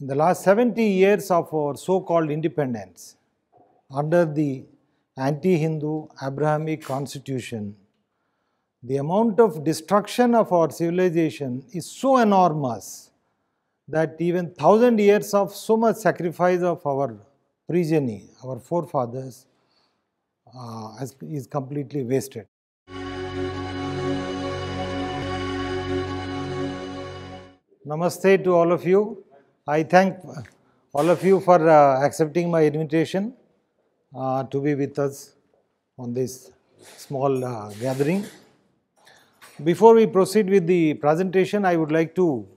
in the last 70 years of our so called independence, under the anti Hindu Abrahamic constitution, the amount of destruction of our civilization is so enormous that even thousand years of so much sacrifice of our progeny, our forefathers, uh, is completely wasted. Namaste to all of you. I thank all of you for uh, accepting my invitation uh, to be with us on this small uh, gathering. Before we proceed with the presentation, I would like to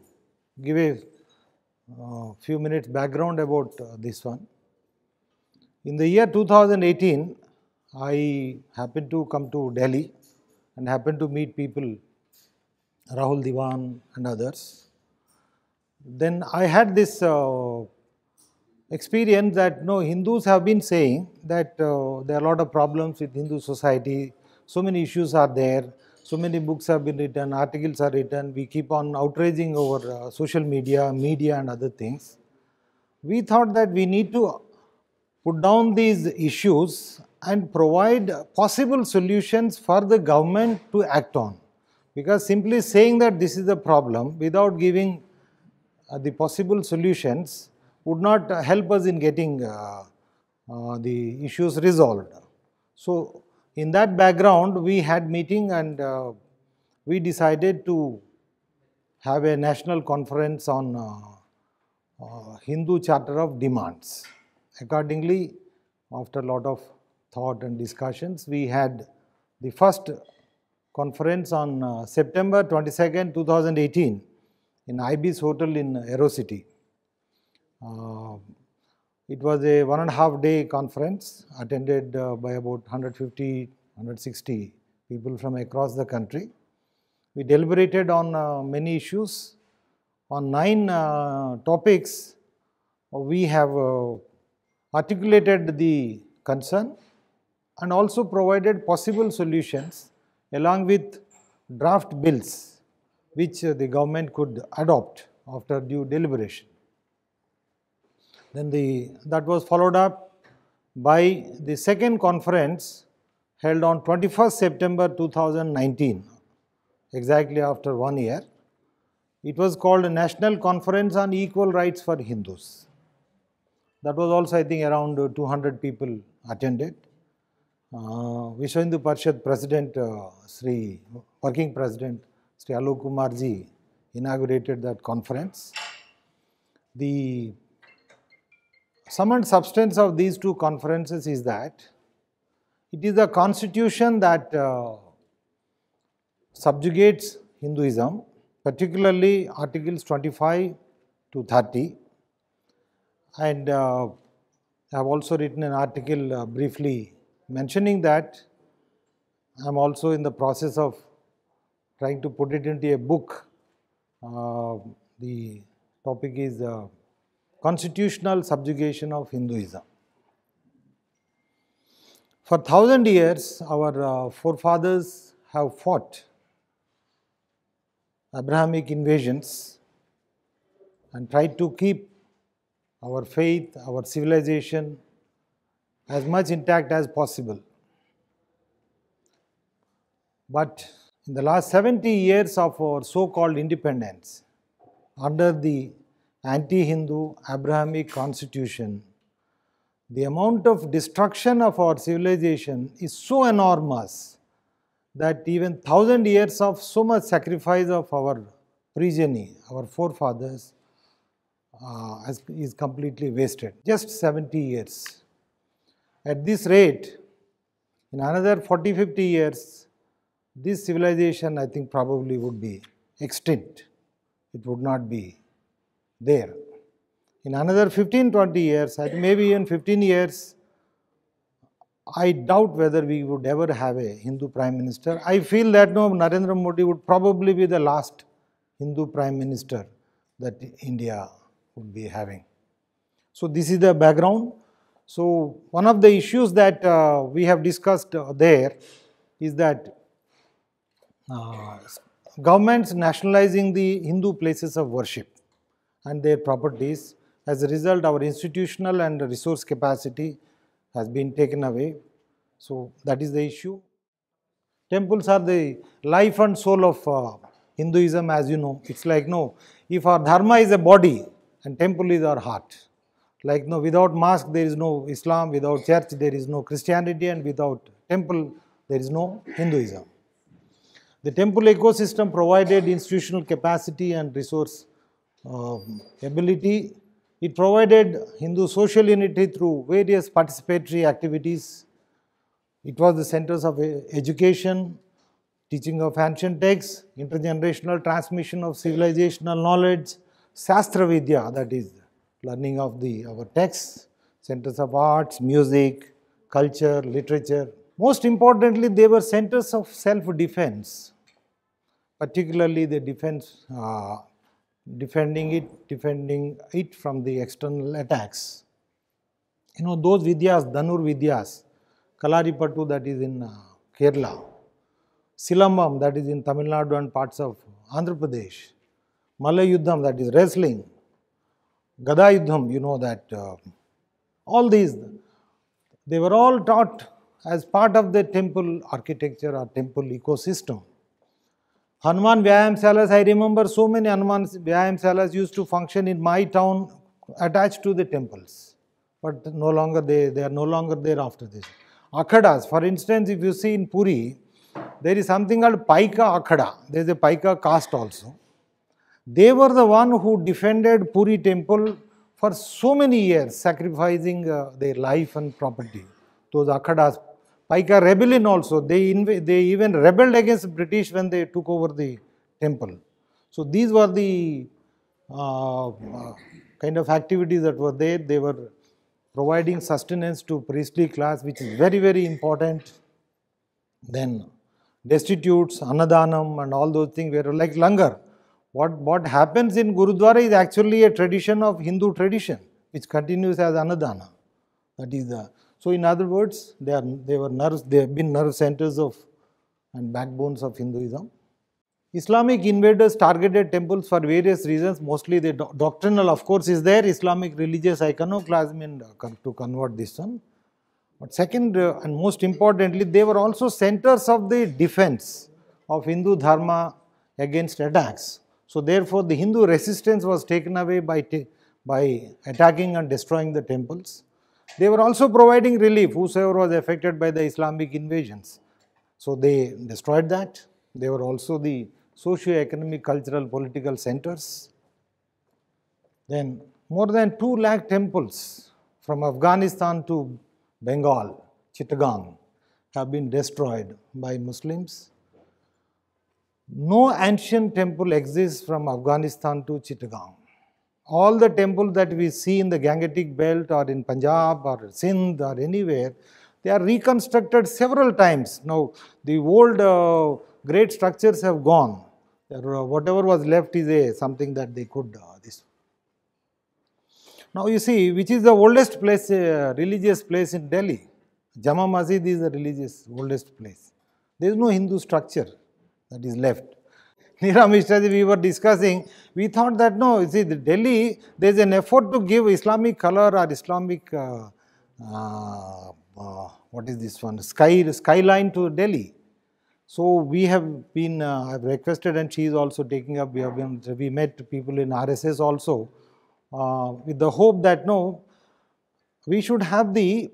give a uh, few minutes background about uh, this one. In the year 2018, I happened to come to Delhi and happened to meet people, Rahul Diwan and others. Then I had this uh, experience that no Hindus have been saying that uh, there are a lot of problems with Hindu society, so many issues are there, so many books have been written, articles are written, we keep on outraging over uh, social media, media and other things. We thought that we need to put down these issues and provide possible solutions for the government to act on. Because simply saying that this is a problem without giving uh, the possible solutions would not help us in getting uh, uh, the issues resolved. So, in that background we had meeting and uh, we decided to have a national conference on uh, uh, Hindu Charter of Demands. Accordingly, after a lot of thought and discussions, we had the first conference on September 22nd, 2018 in Ibis hotel in Aero City. Uh, it was a one and a half day conference attended uh, by about 150, 160 people from across the country. We deliberated on uh, many issues. On nine uh, topics, uh, we have uh, articulated the concern and also provided possible solutions along with draft bills which uh, the government could adopt after due deliberation. Then the, that was followed up by the second conference held on 21st September 2019, exactly after one year. It was called National Conference on Equal Rights for Hindus. That was also, I think, around 200 people attended. Uh, Vishwendu Parshad President, uh, Sri Working President Sri Alok Kumarji inaugurated that conference. The sum and substance of these two conferences is that it is the constitution that uh, subjugates Hinduism, particularly articles 25 to 30. And uh, I have also written an article uh, briefly mentioning that I am also in the process of trying to put it into a book. Uh, the topic is uh, constitutional subjugation of Hinduism. For thousand years, our uh, forefathers have fought Abrahamic invasions and tried to keep our faith, our civilization as much intact as possible. But in the last 70 years of our so-called independence, under the anti-Hindu Abrahamic constitution, the amount of destruction of our civilization is so enormous that even thousand years of so much sacrifice of our progeny, our forefathers, uh, is completely wasted. Just 70 years. At this rate, in another 40-50 years, this civilization I think probably would be extinct. It would not be there. In another 15, 20 years, I think maybe in 15 years, I doubt whether we would ever have a Hindu prime minister. I feel that no, Narendra Modi would probably be the last Hindu prime minister that India would be having. So, this is the background. So, one of the issues that uh, we have discussed uh, there is that uh, governments nationalizing the Hindu places of worship and their properties. As a result, our institutional and resource capacity has been taken away. So, that is the issue. Temples are the life and soul of uh, Hinduism, as you know. It's like, no, if our dharma is a body and temple is our heart. Like, no, without mosque there is no Islam, without church there is no Christianity, and without temple there is no Hinduism. The temple ecosystem provided institutional capacity and resource um, ability. It provided Hindu social unity through various participatory activities. It was the centers of education, teaching of ancient texts, intergenerational transmission of civilizational knowledge, Sastravidya, that is learning of the our texts, centers of arts, music, culture, literature. Most importantly, they were centers of self-defense particularly the defense, uh, defending it, defending it from the external attacks. You know those vidyas, Danur vidyas, Kalaripattu that is in uh, Kerala, Silambam that is in Tamil Nadu and parts of Andhra Pradesh, Malayudham that is wrestling, Gadaudham. you know that uh, all these they were all taught as part of the temple architecture or temple ecosystem. Hanuman Vyayam Salas, I remember so many Hanuman Vyayam Salas used to function in my town attached to the temples, but no longer they, they are no longer there after this. Akhadas, for instance, if you see in Puri, there is something called Paika Akhada, there is a Paika caste also. They were the one who defended Puri temple for so many years, sacrificing uh, their life and property. Those Akhadas like a rebellion also, they, they even rebelled against British when they took over the temple. So these were the uh, kind of activities that were there. They were providing sustenance to priestly class, which is very, very important. Then destitutes, anadanam, and all those things were like langar. What, what happens in Gurudwara is actually a tradition of Hindu tradition, which continues as anadana. That is the so, in other words, they, are, they were nerves, they have been nerve centers of and backbones of Hinduism. Islamic invaders targeted temples for various reasons, mostly the do doctrinal, of course, is there, Islamic religious iconoclasm in, uh, to convert this one. But second uh, and most importantly, they were also centers of the defense of Hindu dharma against attacks. So, therefore, the Hindu resistance was taken away by, by attacking and destroying the temples. They were also providing relief, whosoever was affected by the Islamic invasions. So they destroyed that. They were also the socio-economic, cultural, political centers. Then more than 2 lakh temples from Afghanistan to Bengal, Chittagong, have been destroyed by Muslims. No ancient temple exists from Afghanistan to Chittagong all the temples that we see in the Gangetic belt or in Punjab or Sindh or anywhere, they are reconstructed several times. Now, the old uh, great structures have gone. There, uh, whatever was left is a something that they could uh, this. Now you see, which is the oldest place, uh, religious place in Delhi? Jama Masjid is the religious oldest place. There is no Hindu structure that is left. Niram Mishraji, we were discussing, we thought that no, you see, the Delhi, there is an effort to give Islamic color or Islamic, uh, uh, uh, what is this one, sky skyline to Delhi. So we have been, uh, I have requested and she is also taking up, we have been, we met people in RSS also uh, with the hope that no, we should have the,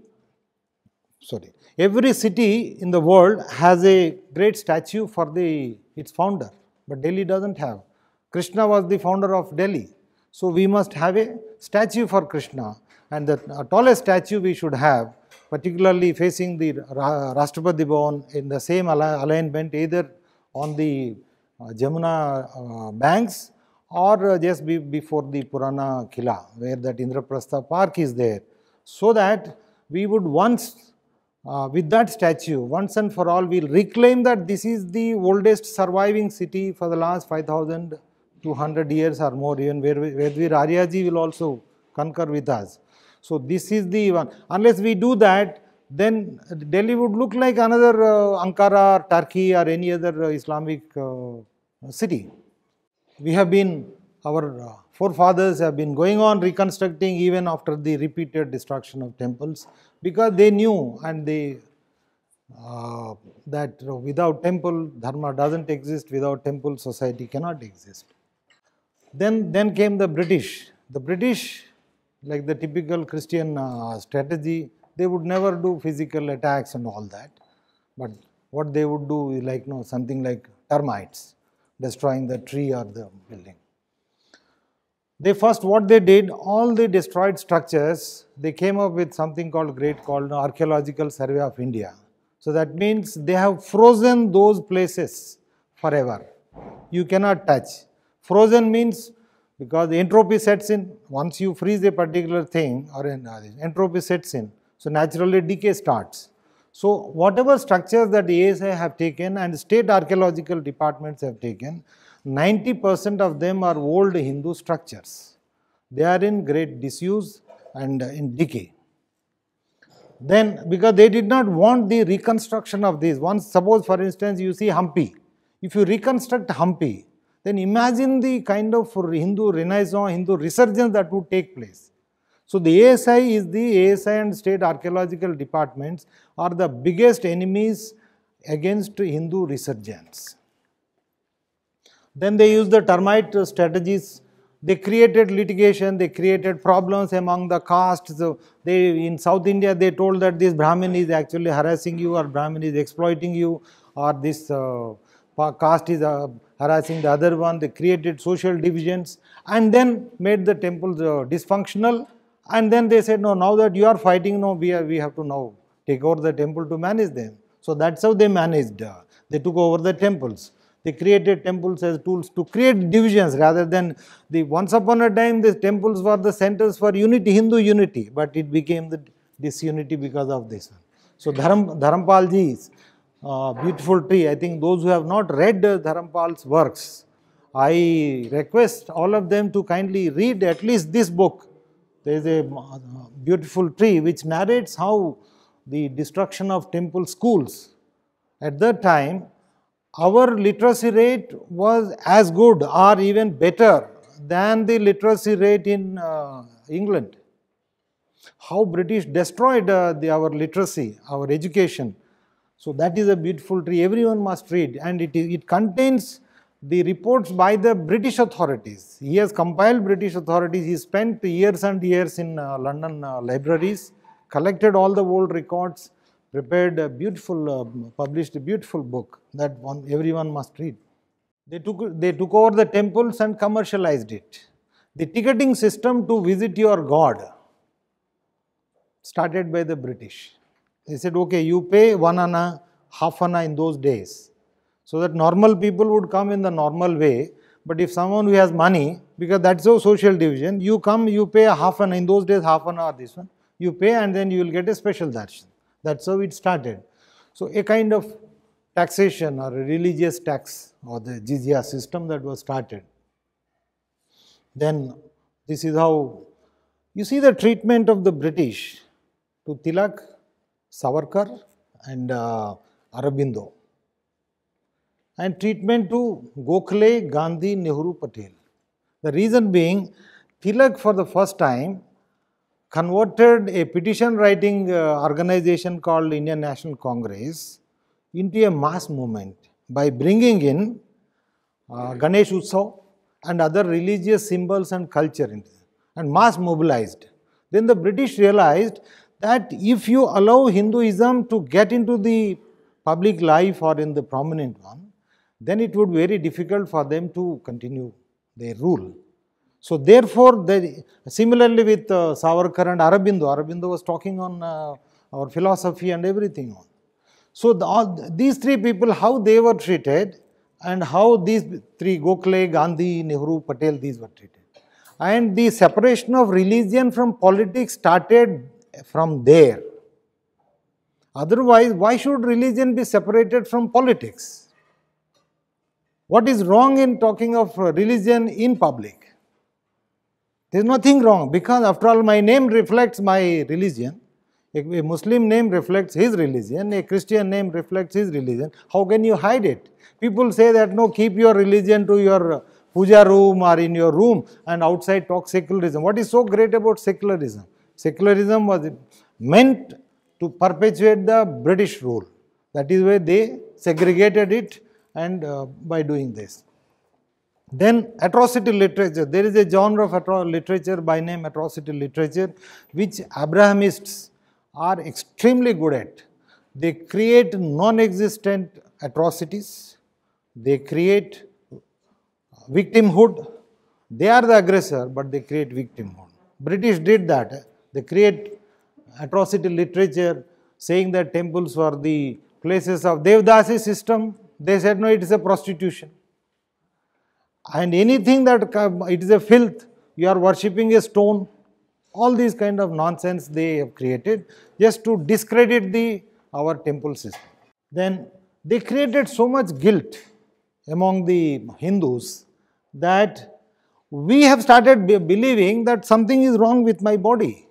sorry, every city in the world has a great statue for the its founder but Delhi doesn't have. Krishna was the founder of Delhi. So we must have a statue for Krishna and the uh, tallest statue we should have particularly facing the Rashtrapati Bhavan in the same alignment either on the uh, Jamuna uh, banks or just before the Purana Kila where that Indraprastha park is there so that we would once uh, with that statue once and for all we will reclaim that this is the oldest surviving city for the last 5200 years or more even Vedvir Aryaji will also concur with us. So, this is the one unless we do that then Delhi would look like another uh, Ankara or Turkey or any other uh, Islamic uh, city. We have been our uh, forefathers have been going on reconstructing even after the repeated destruction of temples because they knew and they uh, that without temple dharma doesn't exist without temple society cannot exist then then came the british the british like the typical christian uh, strategy they would never do physical attacks and all that but what they would do is like you know, something like termites destroying the tree or the building they first what they did, all the destroyed structures, they came up with something called great called Archaeological Survey of India. So that means they have frozen those places forever. You cannot touch. Frozen means because the entropy sets in. Once you freeze a particular thing or an uh, entropy sets in. So naturally decay starts. So whatever structures that ASI have taken and state archaeological departments have taken, 90% of them are old Hindu structures. They are in great disuse and in decay. Then, because they did not want the reconstruction of these, once suppose for instance you see Hampi, if you reconstruct Hampi, then imagine the kind of Hindu renaissance, Hindu resurgence that would take place. So, the ASI is the ASI and state archaeological departments are the biggest enemies against Hindu resurgence. Then they used the termite strategies. They created litigation, they created problems among the castes. They, in South India, they told that this Brahmin is actually harassing you or Brahmin is exploiting you or this uh, caste is uh, harassing the other one. They created social divisions and then made the temples uh, dysfunctional. And then they said, no, now that you are fighting, no, we, are, we have to now take over the temple to manage them. So that's how they managed. They took over the temples. They created temples as tools to create divisions rather than the once upon a time these temples were the centers for unity, Hindu unity, but it became the disunity because of this. So Dharam, Dharampalji's uh, beautiful tree, I think those who have not read uh, Dharampal's works, I request all of them to kindly read at least this book. There is a uh, beautiful tree which narrates how the destruction of temple schools. At that time, our literacy rate was as good or even better than the literacy rate in uh, England. How British destroyed uh, the, our literacy, our education. So that is a beautiful tree, everyone must read and it, it contains the reports by the British authorities. He has compiled British authorities, he spent years and years in uh, London uh, libraries, collected all the old records, prepared a beautiful, uh, published a beautiful book that one, everyone must read. They took, they took over the temples and commercialized it. The ticketing system to visit your god started by the British. They said, okay, you pay one anna, half anna in those days. So that normal people would come in the normal way. But if someone who has money, because that's a social division, you come, you pay half anna, in those days half anna or this one, you pay and then you will get a special darshan. That's how it started. So a kind of taxation or a religious tax or the jizya system that was started. Then this is how you see the treatment of the British to Tilak, Savarkar and uh, Arabindo and treatment to Gokhale, Gandhi, Nehru, Patel. The reason being Tilak for the first time converted a petition writing uh, organization called Indian National Congress into a mass movement by bringing in uh, Ganesh Utsav and other religious symbols and culture and mass mobilized. Then the British realized that if you allow Hinduism to get into the public life or in the prominent one, then it would be very difficult for them to continue their rule. So therefore, they, similarly with uh, Savarkar and Aurobindo, Aurobindo was talking on uh, our philosophy and everything. So the, all, these three people, how they were treated and how these three Gokhale, Gandhi, Nehru, Patel, these were treated. And the separation of religion from politics started from there. Otherwise, why should religion be separated from politics? What is wrong in talking of uh, religion in public? There is nothing wrong because after all my name reflects my religion. A Muslim name reflects his religion, a Christian name reflects his religion. How can you hide it? People say that no, keep your religion to your puja room or in your room and outside talk secularism. What is so great about secularism? Secularism was meant to perpetuate the British rule. That is why they segregated it and uh, by doing this. Then atrocity literature, there is a genre of literature by name atrocity literature which Abrahamists are extremely good at. They create non-existent atrocities, they create victimhood, they are the aggressor but they create victimhood. British did that, they create atrocity literature saying that temples were the places of Devdasi system, they said no it is a prostitution and anything that it is a filth, you are worshipping a stone. All these kind of nonsense they have created just to discredit the our temple system. Then they created so much guilt among the Hindus that we have started believing that something is wrong with my body.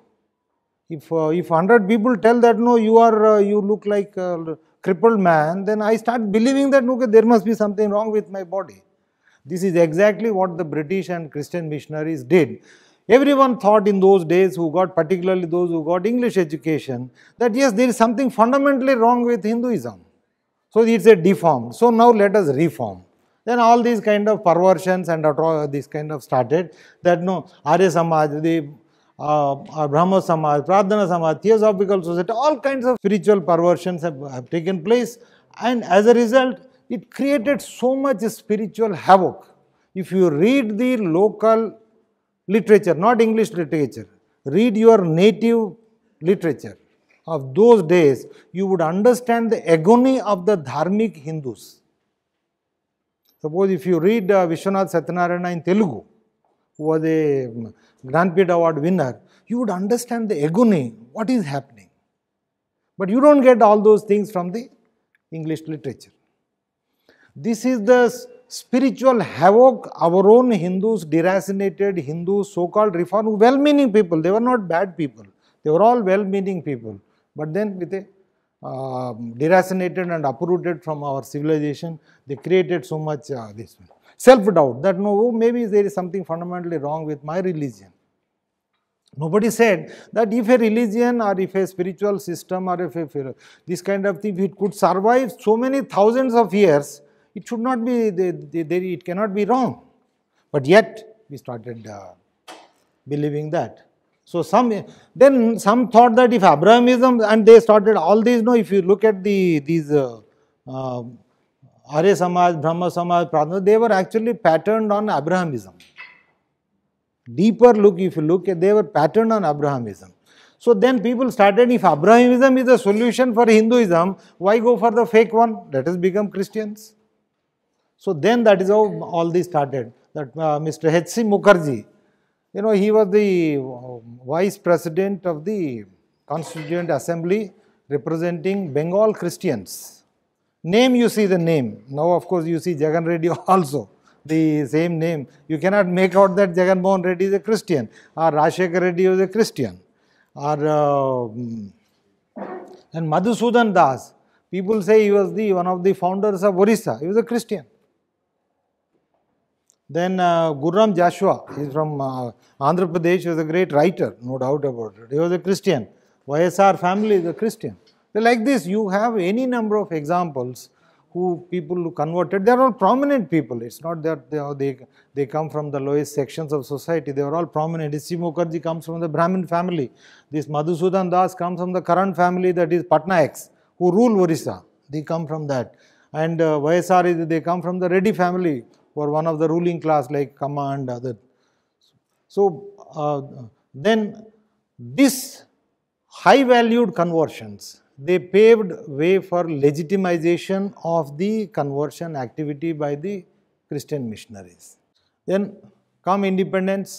If, uh, if 100 people tell that no, you are uh, you look like a crippled man, then I start believing that okay, there must be something wrong with my body. This is exactly what the British and Christian missionaries did. Everyone thought in those days who got, particularly those who got English education, that yes, there is something fundamentally wrong with Hinduism. So it's a deformed. So now let us reform. Then all these kind of perversions and this kind of started that no, Arya Samaj, the uh, uh Brahma Samaj, Pradhana Samaj, Theosophical Society, all kinds of spiritual perversions have, have taken place. And as a result, it created so much spiritual havoc. If you read the local literature, not English literature, read your native literature of those days, you would understand the agony of the dharmic Hindus. Suppose if you read uh, Vishwanath Satyanarayana in Telugu, who was a um, Grand Prix Award winner, you would understand the agony, what is happening. But you don't get all those things from the English literature. This is the spiritual havoc our own Hindus, deracinated Hindus, so-called reform, well-meaning people. They were not bad people. They were all well-meaning people. But then with a uh, deracinated and uprooted from our civilization, they created so much uh, this self-doubt that no, oh, maybe there is something fundamentally wrong with my religion. Nobody said that if a religion or if a spiritual system or if a, this kind of thing, it could survive so many thousands of years, it should not be, it cannot be wrong. But yet, we started uh, believing that. So some, then some thought that if Abrahamism, and they started all these, no, if you look at the, these uh, uh, Arya Samaj, Brahma Samaj, Pradhana, they were actually patterned on Abrahamism. Deeper look, if you look at, they were patterned on Abrahamism. So then people started, if Abrahamism is a solution for Hinduism, why go for the fake one? Let us become Christians. So then that is how hmm. all this started. That uh, Mr. H.C. Mukherjee, you know, he was the uh, vice president of the Constituent Assembly representing Bengal Christians. Name you see the name. Now, of course, you see Jagan Reddy also, the same name. You cannot make out that Jagan Mohan Reddy is a Christian or Rashekar Reddy is a Christian or uh, and Madhusudan Das. People say he was the one of the founders of Orissa. He was a Christian. Then uh, Gurram Joshua, he's from uh, Andhra Pradesh, was a great writer, no doubt about it. He was a Christian. YSR family is a Christian. So like this, you have any number of examples who people who converted, they are all prominent people. It's not that they, they, they come from the lowest sections of society. They are all prominent. This Mukherjee comes from the Brahmin family. This Madhusudan Das comes from the Karan family, that is Patnaiks, who rule Orissa. They come from that. And uh, YSR, they come from the Reddy family, for one of the ruling class like command other. So uh, then this high valued conversions they paved way for legitimization of the conversion activity by the Christian missionaries. Then come independence.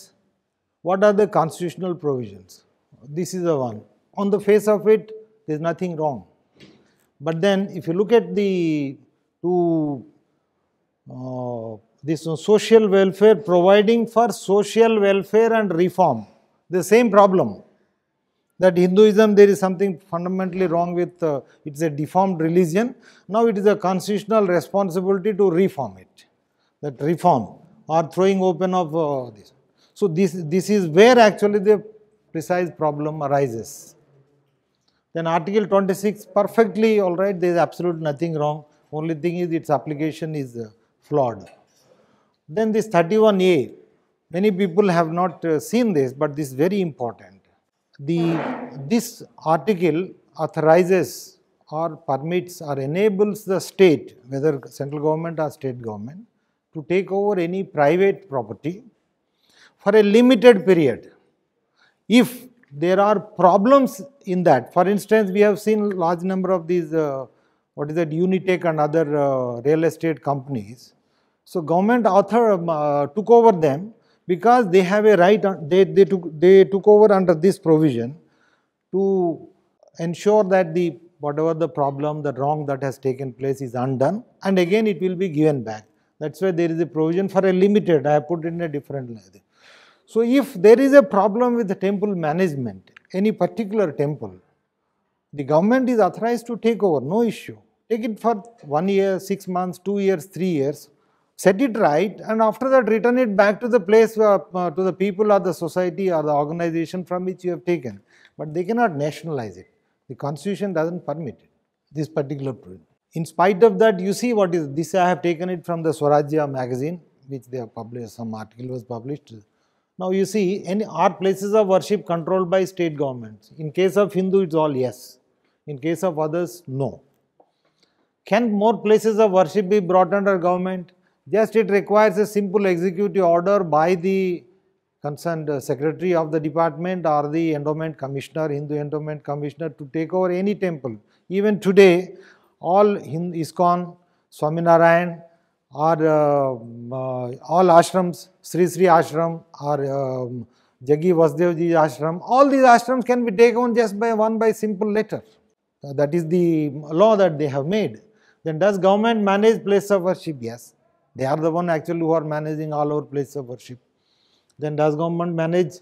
What are the constitutional provisions? This is the one. On the face of it, there is nothing wrong. But then, if you look at the two uh, this social welfare, providing for social welfare and reform, the same problem that Hinduism there is something fundamentally wrong with, uh, it is a deformed religion. Now it is a constitutional responsibility to reform it, that reform or throwing open of uh, this. So this, this is where actually the precise problem arises. Then article 26 perfectly all right, there is absolute nothing wrong, only thing is its application is uh, flawed. Then this 31A, many people have not uh, seen this, but this is very important. The, this article authorizes or permits or enables the state, whether central government or state government, to take over any private property for a limited period. If there are problems in that, for instance, we have seen large number of these, uh, what is that, Unitech and other uh, real estate companies so government author um, uh, took over them because they have a right, uh, they, they, took, they took over under this provision to ensure that the whatever the problem, the wrong that has taken place is undone and again it will be given back. That's why there is a provision for a limited, I have put in a different way. So if there is a problem with the temple management, any particular temple, the government is authorized to take over, no issue. Take it for one year, six months, two years, three years, set it right and after that return it back to the place uh, to the people or the society or the organization from which you have taken but they cannot nationalize it the constitution doesn't permit it this particular provision in spite of that you see what is this i have taken it from the swarajya magazine which they have published some article was published now you see any are places of worship controlled by state governments in case of hindu it's all yes in case of others no can more places of worship be brought under government just it requires a simple executive order by the concerned uh, secretary of the department or the endowment commissioner, Hindu endowment commissioner to take over any temple. Even today, all Hind ISKCON, Swaminarayan or uh, uh, all ashrams, Sri Sri ashram or um, Jagi Vasudevji ashram, all these ashrams can be taken just by one by simple letter. Uh, that is the law that they have made. Then does government manage place of worship? Yes. They are the one actually who are managing all our places of worship. Then does government manage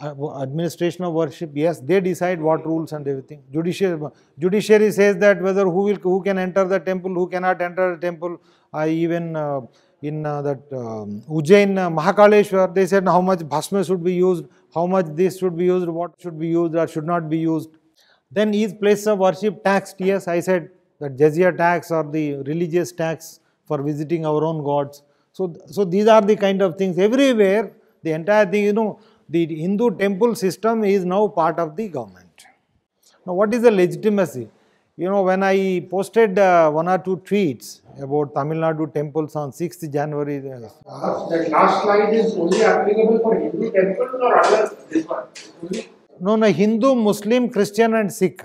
uh, administration of worship? Yes, they decide what rules and everything. Judiciary, judiciary says that whether who will who can enter the temple, who cannot enter the temple. I even uh, in uh, that um, Ujjain uh, Mahakaleshwar, they said how much bhasma should be used, how much this should be used, what should be used or should not be used. Then is place of worship taxed? Yes, I said that jizya tax or the religious tax for visiting our own gods. So, so these are the kind of things everywhere. The entire thing, you know, the Hindu temple system is now part of the government. Now, what is the legitimacy? You know, when I posted uh, one or two tweets about Tamil Nadu temples on 6th January. Uh, uh, that last slide is only applicable for Hindu temples or other this one? Only? No, no, Hindu, Muslim, Christian, and Sikh.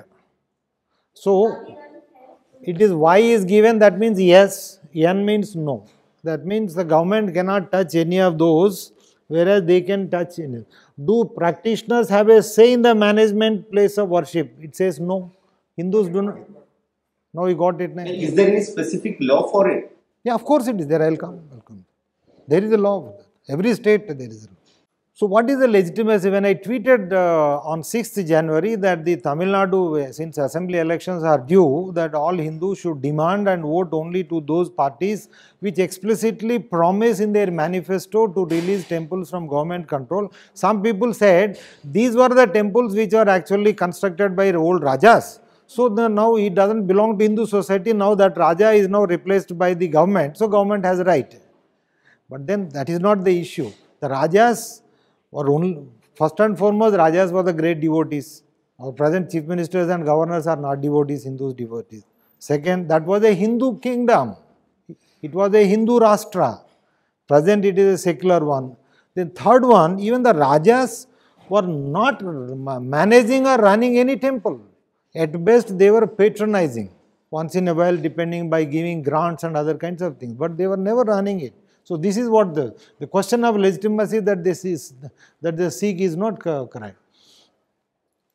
So, it is Y is given, that means yes. N means no. That means the government cannot touch any of those, whereas they can touch in it. Do practitioners have a say in the management place of worship? It says no. Hindus do not. Now you got it. Now. Is there any specific law for it? Yeah, of course it is there. I will come. I will come. There is a law. Every state there is a law. So, what is the legitimacy? When I tweeted uh, on 6th January that the Tamil Nadu, uh, since assembly elections are due, that all Hindus should demand and vote only to those parties which explicitly promise in their manifesto to release temples from government control. Some people said these were the temples which were actually constructed by old Rajas. So the, now he doesn't belong to Hindu society. Now that Raja is now replaced by the government. So government has right. But then that is not the issue. The Rajas were only, first and foremost, Rajas were the great devotees. Our present chief ministers and governors are not devotees, Hindu devotees. Second, that was a Hindu kingdom. It was a Hindu Rashtra. Present, it is a secular one. Then third one, even the Rajas were not managing or running any temple. At best, they were patronizing once in a while, depending by giving grants and other kinds of things. But they were never running it. So this is what the, the question of legitimacy that this is that they seek is not correct.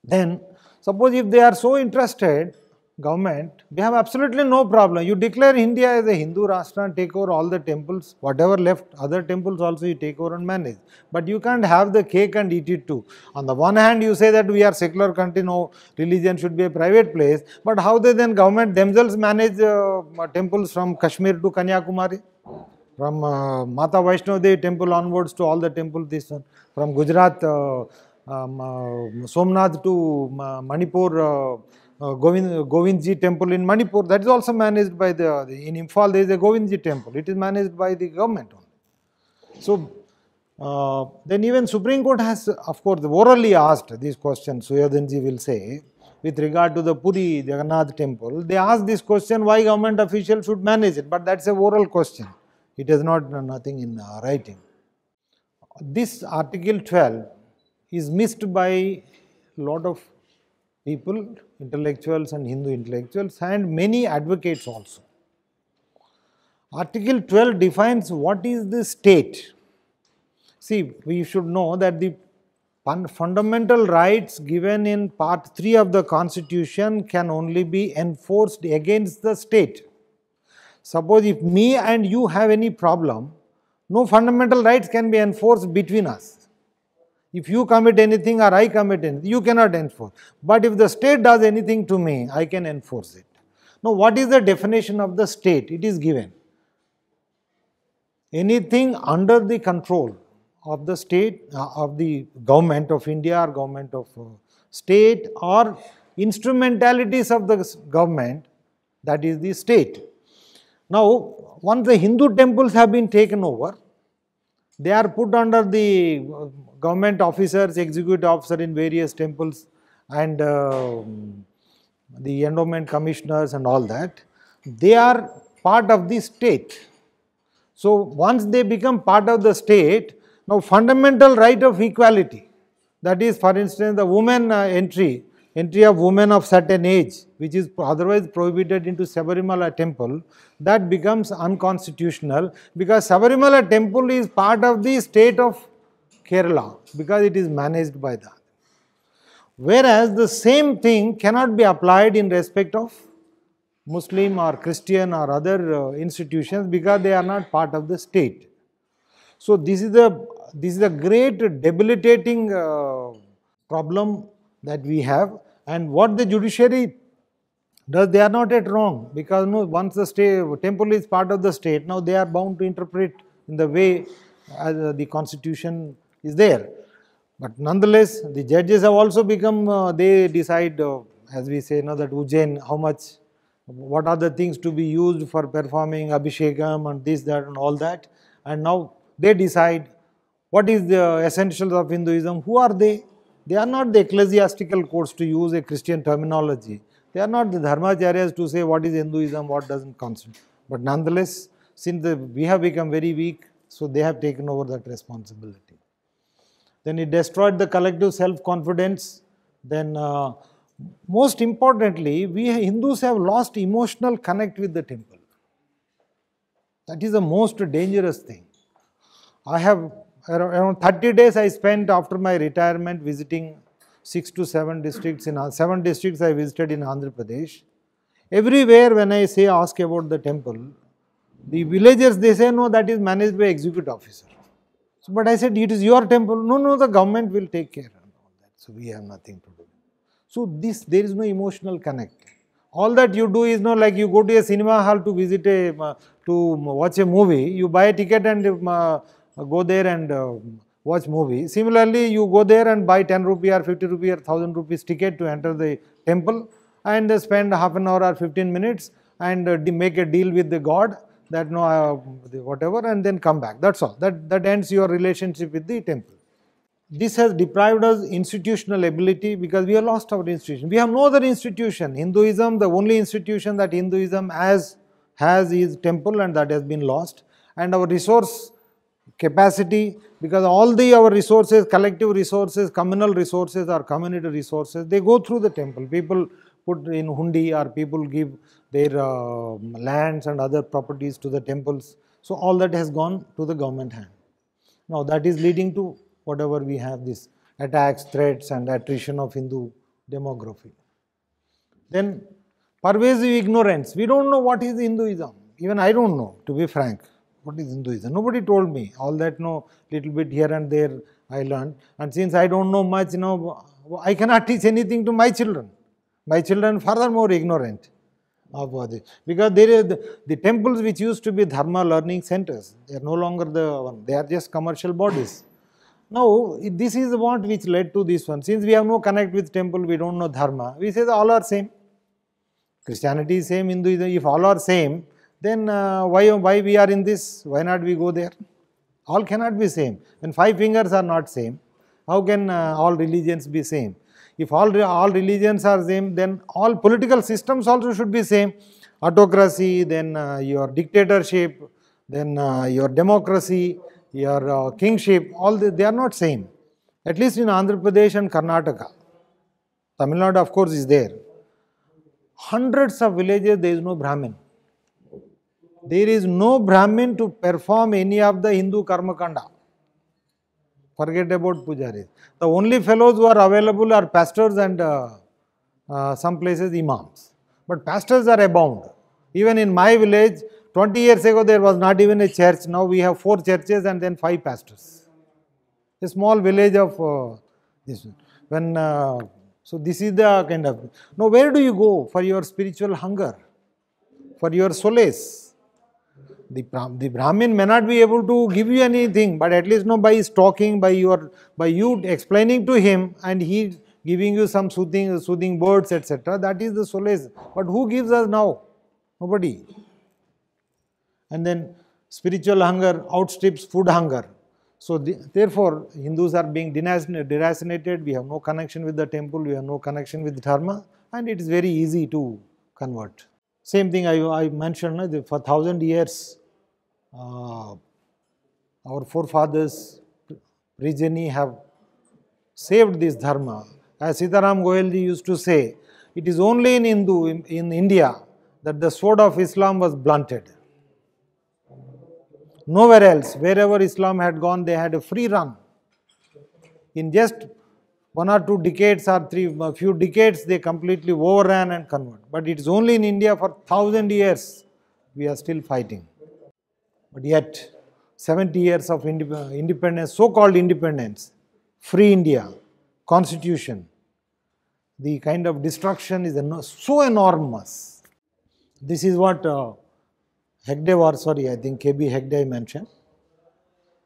Then suppose if they are so interested, government, we have absolutely no problem. You declare India as a Hindu Rashtra and take over all the temples, whatever left, other temples also you take over and manage. But you can't have the cake and eat it too. On the one hand, you say that we are secular country, no religion should be a private place. But how they then government themselves manage uh, temples from Kashmir to Kanyakumari? from uh, Mata Vaishno Devi temple onwards to all the temples, this one, from Gujarat, uh, um, uh, Somnath to uh, Manipur, uh, Govind, Govindji temple in Manipur, that is also managed by the, in Imphal there is a Govindji temple, it is managed by the government only. So, uh, then even Supreme Court has of course orally asked this question, Suyadanji will say, with regard to the Puri Jagannath temple, they asked this question why government officials should manage it, but that's a oral question. It has not done nothing in uh, writing. This Article 12 is missed by lot of people, intellectuals and Hindu intellectuals and many advocates also. Article 12 defines what is the state. See, we should know that the fundamental rights given in part 3 of the constitution can only be enforced against the state. Suppose if me and you have any problem, no fundamental rights can be enforced between us. If you commit anything or I commit anything, you cannot enforce. But if the state does anything to me, I can enforce it. Now, what is the definition of the state? It is given. Anything under the control of the state, uh, of the government of India or government of uh, state or instrumentalities of the government, that is the state. Now, once the Hindu temples have been taken over, they are put under the uh, government officers, executive officer in various temples and uh, the endowment commissioners and all that. They are part of the state. So, once they become part of the state, now fundamental right of equality, that is for instance the woman uh, entry entry of women of certain age which is otherwise prohibited into Sabarimala temple that becomes unconstitutional because Sabarimala temple is part of the state of Kerala because it is managed by that. Whereas the same thing cannot be applied in respect of Muslim or Christian or other uh, institutions because they are not part of the state. So this is the this is a great debilitating uh, problem that we have and what the judiciary does, they are not at wrong because no, once the state, temple is part of the state, now they are bound to interpret in the way as, uh, the constitution is there. But nonetheless, the judges have also become, uh, they decide, uh, as we say, now that Ujjain, how much, what are the things to be used for performing Abhishekam and this, that, and all that. And now they decide what is the essentials of Hinduism, who are they, they are not the ecclesiastical courts to use a Christian terminology. They are not the dharmacharyas to say what is Hinduism, what doesn't constitute. But nonetheless, since the, we have become very weak, so they have taken over that responsibility. Then it destroyed the collective self-confidence. Then uh, most importantly, we Hindus have lost emotional connect with the temple. That is the most dangerous thing. I have around 30 days I spent after my retirement visiting 6 to 7 districts in 7 districts I visited in Andhra Pradesh. Everywhere when I say ask about the temple, the villagers they say no that is managed by executive officer. So, but I said it is your temple, no no the government will take care and all that. So we have nothing to do. So this there is no emotional connect. All that you do is no like you go to a cinema hall to visit a to watch a movie, you buy a ticket and uh, uh, go there and uh, watch movie. Similarly, you go there and buy 10 rupee or 50 rupee or 1000 rupees ticket to enter the temple and uh, spend half an hour or 15 minutes and make a deal with the god that no uh, whatever and then come back. That's all. That, that ends your relationship with the temple. This has deprived us institutional ability because we have lost our institution. We have no other institution. Hinduism, the only institution that Hinduism has, has is temple and that has been lost. And our resource capacity because all the our resources, collective resources, communal resources or community resources, they go through the temple. People put in hundi or people give their uh, lands and other properties to the temples. So, all that has gone to the government hand. Now, that is leading to whatever we have this attacks, threats and attrition of Hindu demography. Then pervasive ignorance, we do not know what is Hinduism, even I do not know to be frank what is Hinduism? Nobody told me all that, no, little bit here and there I learned. And since I don't know much, you know, I cannot teach anything to my children. My children further more ignorant of this. Because there is the, the temples which used to be Dharma learning centers, they are no longer the one, they are just commercial bodies. Now, this is what which led to this one. Since we have no connect with temple, we don't know Dharma, we say all are same. Christianity is same, Hinduism, if all are same, then uh, why, why we are in this, why not we go there? All cannot be same. When five fingers are not same, how can uh, all religions be same? If all, all religions are same, then all political systems also should be same. Autocracy, then uh, your dictatorship, then uh, your democracy, your uh, kingship, all the, they are not same. At least in Andhra Pradesh and Karnataka. Tamil Nadu of course is there. Hundreds of villages there is no Brahmin there is no Brahmin to perform any of the Hindu karma kanda. Forget about pujaris. The only fellows who are available are pastors and uh, uh, some places imams. But pastors are abound. Even in my village, 20 years ago there was not even a church. Now we have four churches and then five pastors. A small village of uh, this. When uh, so this is the kind of. Now where do you go for your spiritual hunger, for your solace? the, the Brahmin may not be able to give you anything, but at least you know, by his talking, by your by you explaining to him and he giving you some soothing soothing words, etc. That is the solace. But who gives us now? Nobody. And then spiritual hunger outstrips food hunger. So the, therefore, Hindus are being deracinated, we have no connection with the temple, we have no connection with dharma and it is very easy to convert. Same thing I, I mentioned for thousand years, uh, our forefathers, progeny have saved this dharma. As Sitaram Goelji used to say, it is only in Hindu, in, in India, that the sword of Islam was blunted. Nowhere else, wherever Islam had gone, they had a free run. In just one or two decades or three few decades they completely overran and convert. But it's only in India for thousand years we are still fighting. But yet 70 years of independence, so-called independence, free India, constitution, the kind of destruction is so enormous. This is what uh, Hegde sorry, I think KB Hegde mentioned.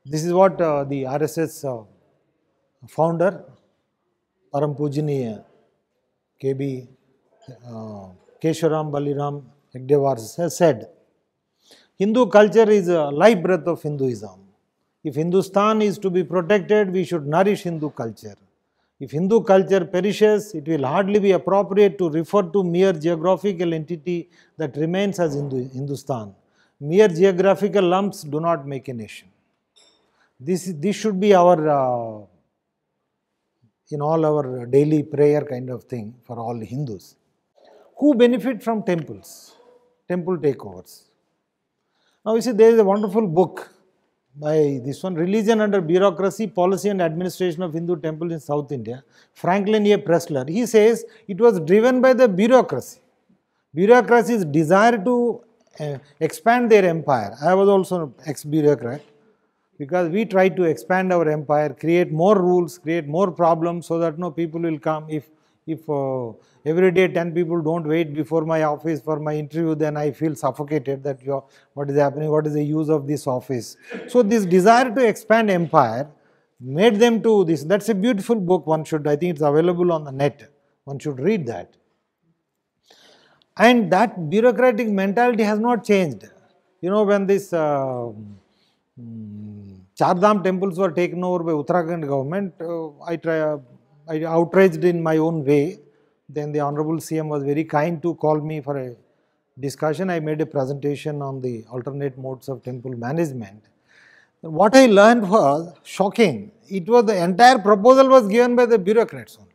This is what uh, the RSS uh, founder परम पूजनीय के बी केशवराम बलिराम हेगडेवार said Hindu culture is life breath of Hinduism if Hindustan is to be protected we should nourish Hindu culture if Hindu culture perishes it will hardly be appropriate to refer to mere geographical entity that remains as Hindu Hindustan mere geographical lumps do not make a nation this this should be our in all our daily prayer kind of thing for all Hindus. Who benefit from temples, temple takeovers? Now you see there is a wonderful book by this one, Religion Under Bureaucracy, Policy and Administration of Hindu Temple in South India, Franklin A. Pressler. He says it was driven by the bureaucracy. Bureaucracy's desire to uh, expand their empire. I was also an ex-bureaucrat because we try to expand our empire, create more rules, create more problems so that no people will come. If if uh, every day 10 people don't wait before my office for my interview, then I feel suffocated that you what is happening, what is the use of this office. So this desire to expand empire made them to this. That's a beautiful book. One should, I think it's available on the net. One should read that. And that bureaucratic mentality has not changed. You know, when this uh, Hmm. Chardham temples were taken over by Uttarakhand government. Uh, I, try, uh, I outraged in my own way. Then the Honorable CM was very kind to call me for a discussion. I made a presentation on the alternate modes of temple management. What I learned was shocking. It was the entire proposal was given by the bureaucrats only.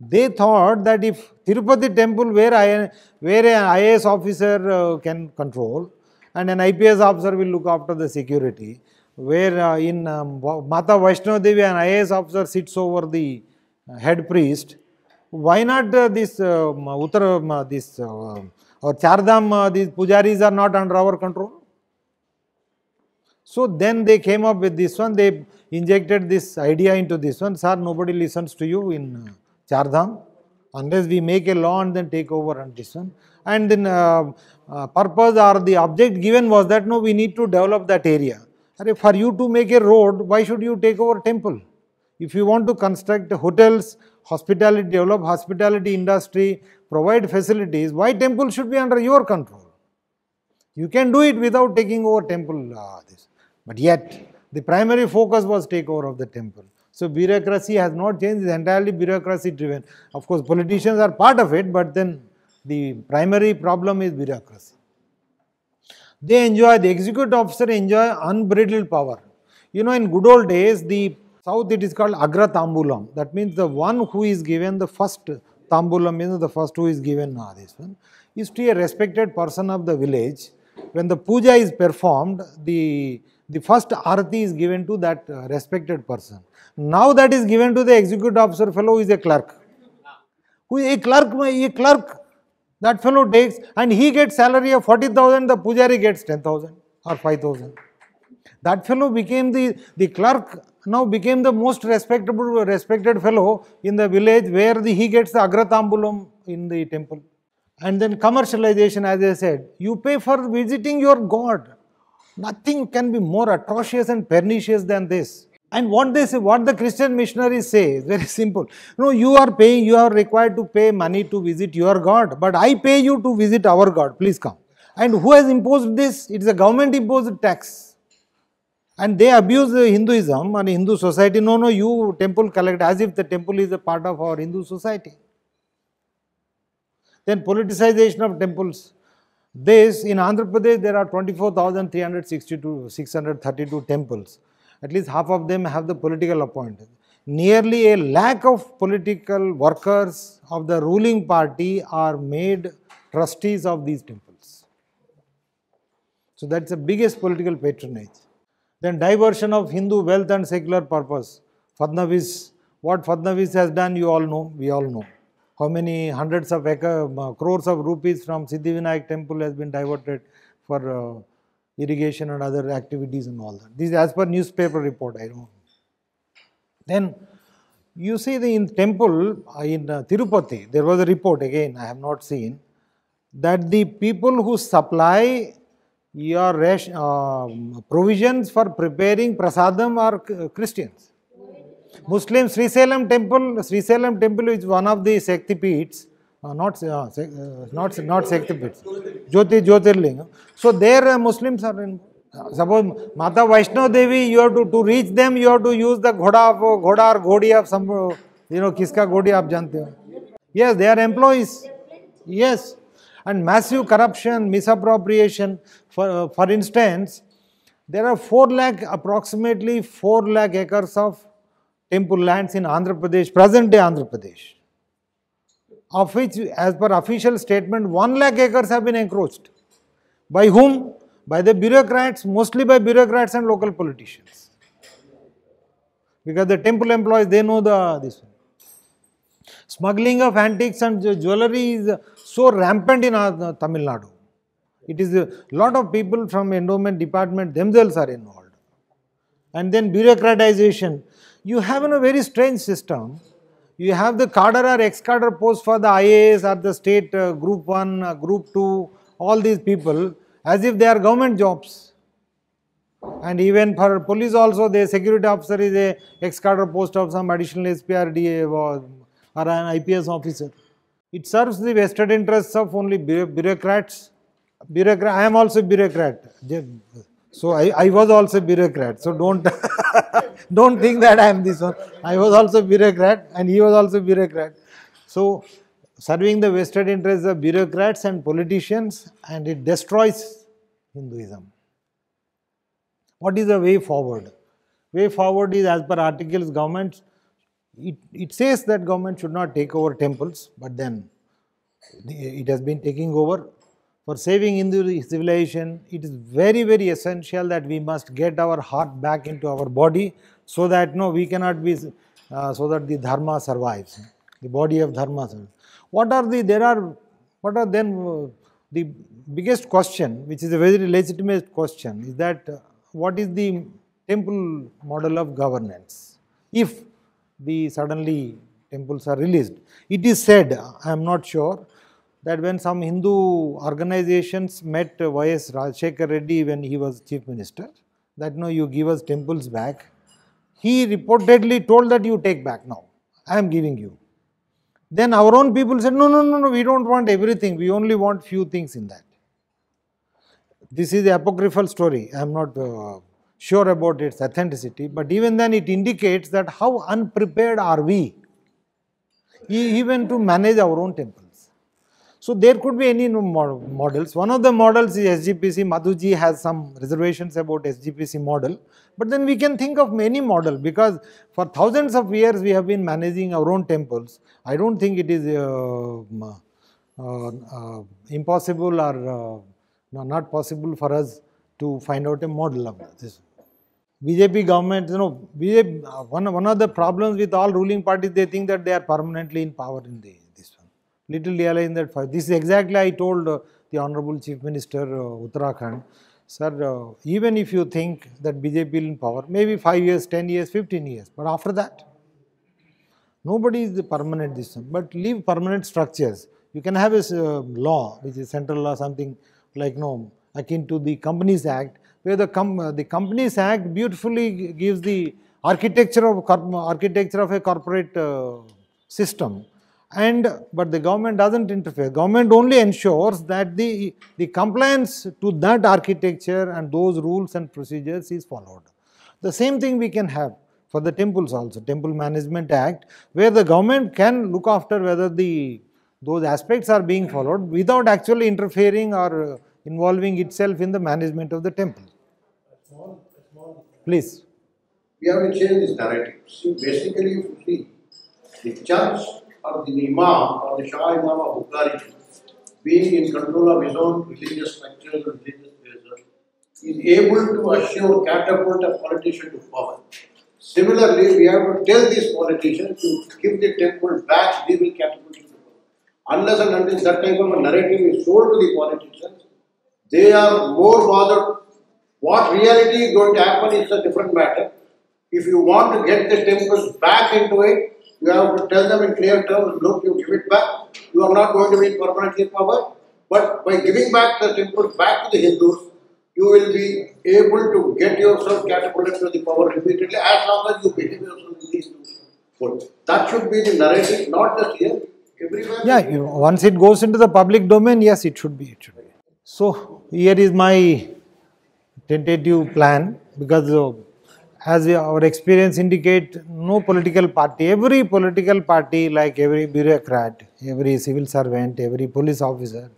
They thought that if Tirupati temple where, I, where an IAS officer uh, can control, and an IPS officer will look after the security. Where uh, in um, Mata Vaishno Devi, an IAS officer sits over the uh, head priest. Why not uh, this uh, um, Uttar, um, uh, this uh, um, or Chardham, uh, these pujaris are not under our control? So then they came up with this one, they injected this idea into this one, sir, nobody listens to you in uh, Chardham unless we make a law and then take over on this one. And then uh, uh, purpose or the object given was that no, we need to develop that area. For you to make a road, why should you take over temple? If you want to construct hotels, hospitality, develop hospitality industry, provide facilities, why temple should be under your control? You can do it without taking over temple. Uh, this. But yet, the primary focus was takeover of the temple. So bureaucracy has not changed, it's entirely bureaucracy driven. Of course, politicians are part of it, but then the primary problem is bureaucracy. They enjoy, the executive officer enjoy unbridled power. You know, in good old days, the south it is called Agra Tambulam. That means the one who is given the first Tambulam, means the first who is given now this one, is to a respected person of the village. When the puja is performed, the the first arati is given to that uh, respected person. Now that is given to the executive officer fellow who is a clerk. Who is a clerk, a clerk that fellow takes and he gets salary of 40,000, the pujari gets 10,000 or 5,000. That fellow became the, the clerk, now became the most respectable, respected fellow in the village where the, he gets the agratambulam in the temple. And then commercialization, as I said, you pay for visiting your god. Nothing can be more atrocious and pernicious than this. And what they say, what the Christian say is very simple. No, you are paying, you are required to pay money to visit your God, but I pay you to visit our God. Please come. And who has imposed this? It is a government imposed tax. And they abuse Hinduism and Hindu society. No, no, you temple collect as if the temple is a part of our Hindu society. Then politicization of temples. This in Andhra Pradesh there are 24,362 632 temples at least half of them have the political appointments. Nearly a lack of political workers of the ruling party are made trustees of these temples. So that's the biggest political patronage. Then diversion of Hindu wealth and secular purpose. Fadnavis, what Fadnavis has done you all know, we all know. How many hundreds of acre, uh, crores of rupees from Siddhivinayak temple has been diverted for uh, irrigation and other activities and all that. This is as per newspaper report, I know. Then you see the in temple uh, in uh, Tirupati, there was a report again, I have not seen, that the people who supply your uh, provisions for preparing prasadam are uh, Christians. Muslims, Sri Salem temple, Sri Salem temple is one of the Shakti Peets. Not not not Shakti ज्योति Jyotirlinga so there Muslims are in suppose Mata Vaishno Devi you have to to reach them you have to use the ghoda of ghoda और घोड़ी of some you know किसका घोड़ी आप जानते हो yes they are employees yes and massive corruption misappropriation for instance there are four lakh approximately four lakh acres of temple lands in Andhra Pradesh present day Andhra Pradesh of which as per official statement 1 lakh acres have been encroached. By whom? By the bureaucrats, mostly by bureaucrats and local politicians. Because the temple employees, they know the this one. Smuggling of antiques and jewellery is so rampant in Tamil Nadu. It is a lot of people from endowment department themselves are involved. And then bureaucratization. You have a very strange system you have the cadre or ex-cadre post for the IAS or the state uh, group 1, uh, group 2, all these people as if they are government jobs. And even for police also the security officer is a ex-cadre post of some additional SPRDA or or, an IPS officer. It serves the vested interests of only bureaucrats. Bureaucrat, I am also a bureaucrat. So I, I was also bureaucrat. So don't don't think that I am this one. I was also bureaucrat and he was also bureaucrat. So serving the vested interests of bureaucrats and politicians and it destroys Hinduism. What is the way forward? Way forward is as per articles government, it, it says that government should not take over temples but then it has been taking over for saving Hindu civilization, it is very, very essential that we must get our heart back into our body so that no, we cannot be, uh, so that the dharma survives, the body of dharma survives. What are the, there are, what are then uh, the biggest question, which is a very legitimate question, is that uh, what is the temple model of governance? If the suddenly temples are released, it is said, I am not sure, that when some Hindu organizations met Y.S. Rajshekhar Reddy when he was chief minister, that no, you give us temples back. He reportedly told that you take back now, I am giving you. Then our own people said, no, no, no, no, we don't want everything, we only want few things in that. This is the apocryphal story, I am not uh, sure about its authenticity, but even then it indicates that how unprepared are we even to manage our own temple. So there could be any models. One of the models is SGPC. Madhuji has some reservations about SGPC model. But then we can think of many model because for thousands of years we have been managing our own temples. I don't think it is uh, uh, uh, impossible or uh, not possible for us to find out a model of this. BJP government, you know, BJP, uh, one, one of the problems with all ruling parties, they think that they are permanently in power in the little realizing that for this is exactly I told uh, the Honorable Chief Minister uh, Uttarakhand, sir, uh, even if you think that BJP will in power, maybe 5 years, 10 years, 15 years, but after that, nobody is permanent this but leave permanent structures. You can have a uh, law, which is central law, something like no, akin to the Companies Act, where the, com uh, the Companies Act beautifully gives the architecture of, architecture of a corporate uh, system and but the government doesn't interfere. Government only ensures that the, the compliance to that architecture and those rules and procedures is followed. The same thing we can have for the temples also, Temple Management Act, where the government can look after whether the those aspects are being followed without actually interfering or involving itself in the management of the temple. Please. We have to change this narrative. See, basically, you see, the church or the imam or the Shah Imam of Bukhari, being in control of his own religious structures and religious pressure, is able to assure, catapult a politician to power. Similarly, we have to tell these politicians to give the temple back, we will catapult to power. Unless and until that type of a narrative is sold to the politicians, they are more bothered. What reality is going to happen is a different matter. If you want to get the temples back into it, you have to tell them in clear terms, look, you give it back. You are not going to be permanently in power. But by giving back the temple back to the Hindus, you will be able to get yourself catapulted to the power repeatedly as long as you behave yourself in these two That should be the narrative, not just here, everywhere. Yeah, you know, once it goes into the public domain, yes, it should be. It should be. So, here is my tentative plan because. Uh, as we, our experience indicate, no political party, every political party, like every bureaucrat, every civil servant, every police officer,